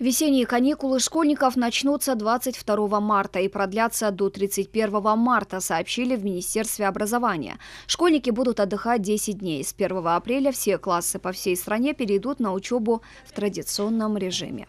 Весенние каникулы школьников начнутся 22 марта и продлятся до 31 марта, сообщили в Министерстве образования. Школьники будут отдыхать 10 дней. С 1 апреля все классы по всей стране перейдут на учебу в традиционном режиме.